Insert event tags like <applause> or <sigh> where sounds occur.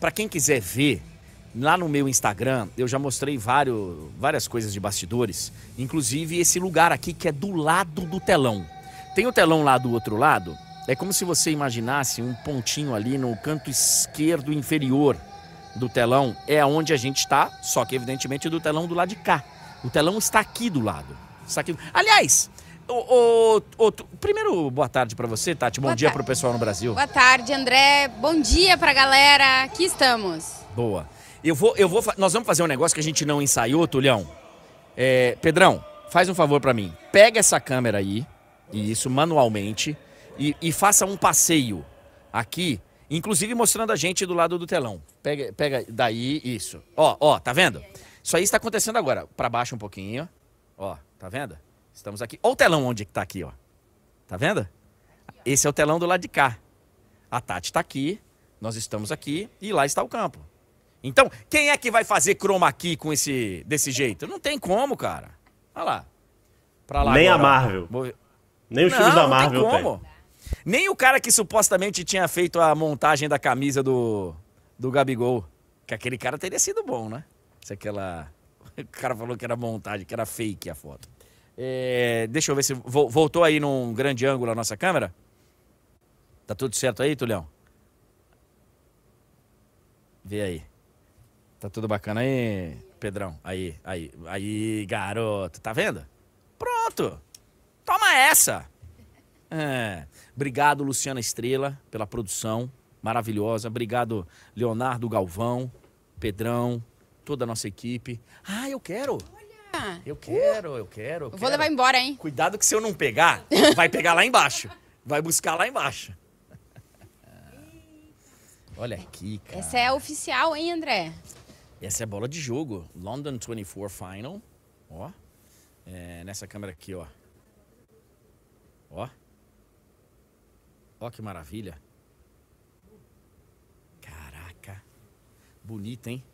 Para quem quiser ver, lá no meu Instagram eu já mostrei vários, várias coisas de bastidores, inclusive esse lugar aqui que é do lado do telão. Tem o telão lá do outro lado, é como se você imaginasse um pontinho ali no canto esquerdo inferior do telão, é onde a gente está, só que evidentemente do telão do lado de cá. O telão está aqui do lado. Está aqui. Aliás, o, o, o, primeiro, boa tarde para você, Tati. Bom boa dia para o pessoal no Brasil. Boa tarde, André. Bom dia para a galera. Aqui estamos. Boa. Eu vou, eu vou, nós vamos fazer um negócio que a gente não ensaiou, Tulhão. É, Pedrão, faz um favor para mim. Pega essa câmera aí, e isso manualmente, e, e, faça um passeio aqui, inclusive mostrando a gente do lado do telão. Pega, pega daí, isso. Ó, ó, tá vendo? Isso aí está acontecendo agora. Para baixo um pouquinho, ó, tá vendo? Estamos aqui. Olha o telão onde é está aqui, ó. Tá vendo? Esse é o telão do lado de cá. A Tati está aqui, nós estamos aqui e lá está o campo. Então, quem é que vai fazer chroma aqui com esse desse jeito? Não tem como, cara. Olha lá. Pra lá Nem agora. a Marvel. Nem os não, filmes da Marvel não tem. Como. Nem o cara que supostamente tinha feito a montagem da camisa do, do Gabigol. Que aquele cara teria sido bom, né? Se aquela. <laughs> O cara falou que era montagem, que era fake a foto. É, deixa eu ver se voltou aí num grande ângulo a nossa câmera. Tá tudo certo aí, Tulhão? Vê aí. Tá tudo bacana aí, Pedrão? Aí, aí, aí, garoto. Tá vendo? Pronto. Toma essa. É. Obrigado, Luciana Estrela, pela produção maravilhosa. Obrigado, Leonardo Galvão, Pedrão, toda a nossa equipe. Ah, eu quero. Olha. Eu uh! quero, eu quero. Eu Vou levar embora, hein? Cuidado que se eu não pegar, vai pegar lá embaixo. Vai buscar lá embaixo. <laughs> Olha aqui, cara. Essa é oficial, hein, André? Essa é bola de jogo. London 24 Final. Ó. É, nessa câmera aqui, ó. Ó. Ó que maravilha. Caraca. Bonita, hein?